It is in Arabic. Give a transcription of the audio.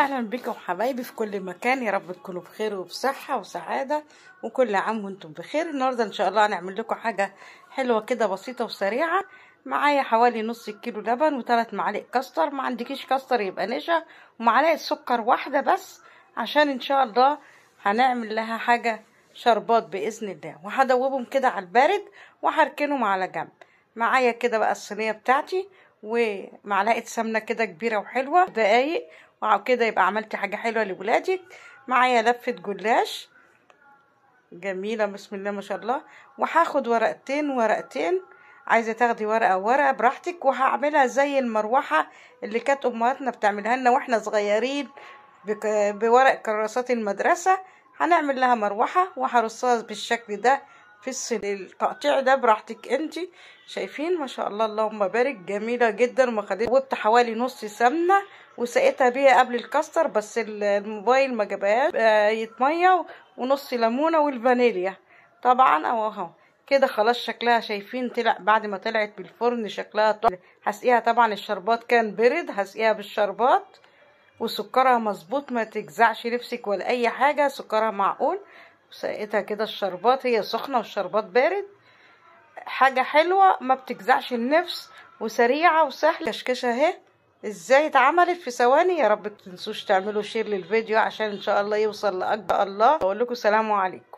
اهلا بكم حبايبي في كل مكان يا رب تكونوا بخير وبصحه وسعاده وكل عام وانتم بخير النهارده ان شاء الله هنعمل لكم حاجه حلوه كده بسيطه وسريعه معايا حوالي نص كيلو لبن وثلاث معالق كاستر ما عندكيش كاستر يبقى نشا ومعلقه سكر واحده بس عشان ان شاء الله هنعمل لها حاجه شربات باذن الله وهدوبهم كده على البارد وهركنهم على جنب معايا كده بقى الصينيه بتاعتي ومعلقه سمنه كده كبيره وحلوه دقايق واو كده يبقى عملتي حاجة حلوة لولادك معايا لفة جلاش جميلة بسم الله ما شاء الله وهاخد ورقتين ورقتين عايزة تاخدي ورقة ورقة براحتك وهعملها زي المروحة اللي كانت أمهاتنا بتعملها لنا واحنا صغيرين بورق كراسات المدرسة هنعمل لها مروحة وهرصها بالشكل ده في الصين التقطيع ده براحتك انت شايفين ما شاء الله اللهم بارك جميله جدا وما خدت وبت حوالي نص سمنه وسقيتها بيها قبل الكاستر بس الموبايل ما جابهاش بقيت ميه ونص ليمونه والفانيليا طبعا اهو كده خلاص شكلها شايفين طلع بعد ما طلعت بالفرن شكلها طلع هسقيها طبعا الشربات كان برد هسقيها بالشربات وسكرها مظبوط ما تجزعش نفسك ولا اي حاجه سكرها معقول وسقيتها كده الشربات هي سخنة والشربات بارد حاجة حلوة ما بتجزعش النفس وسريعة وسهلة كشكشة اهي ازاي اتعملت في ثواني يا رب تنسوش تعملوا شير للفيديو عشان ان شاء الله يوصل لاكبر الله اقول لكم سلام عليكم